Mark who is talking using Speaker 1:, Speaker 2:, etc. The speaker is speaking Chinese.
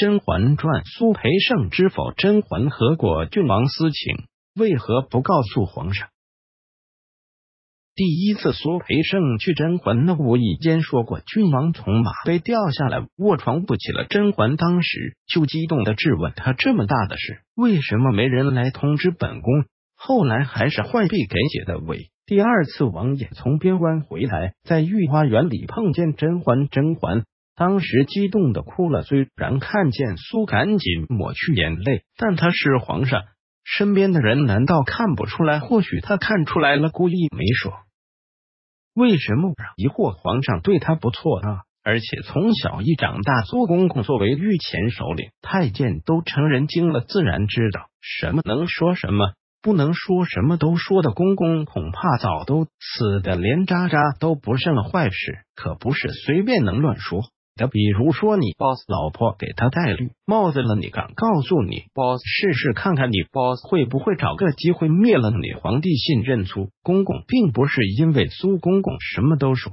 Speaker 1: 《甄嬛传》，苏培盛知否？甄嬛和果郡王私情，为何不告诉皇上？第一次，苏培盛去甄嬛那无意间说过，郡王从马背掉下来，卧床不起了。甄嬛当时就激动的质问他：这么大的事，为什么没人来通知本宫？后来还是浣碧给写的围。第二次，王爷从边关回来，在御花园里碰见甄嬛，甄嬛。当时激动的哭了，虽然看见苏赶紧抹去眼泪，但他是皇上身边的人，难道看不出来？或许他看出来了，故意没说。为什么？疑惑皇上对他不错啊，而且从小一长大，苏公公作为御前首领，太监都成人精了，自然知道什么能说，什么不能说，什么都说的公公恐怕早都死的连渣渣都不剩了。坏事可不是随便能乱说。比如说，你 boss 老婆给他戴绿帽子了，你敢告诉你 boss 试试看看，你 boss 会不会找个机会灭了你？皇帝信任苏公公，并不是因为苏公公什么都说。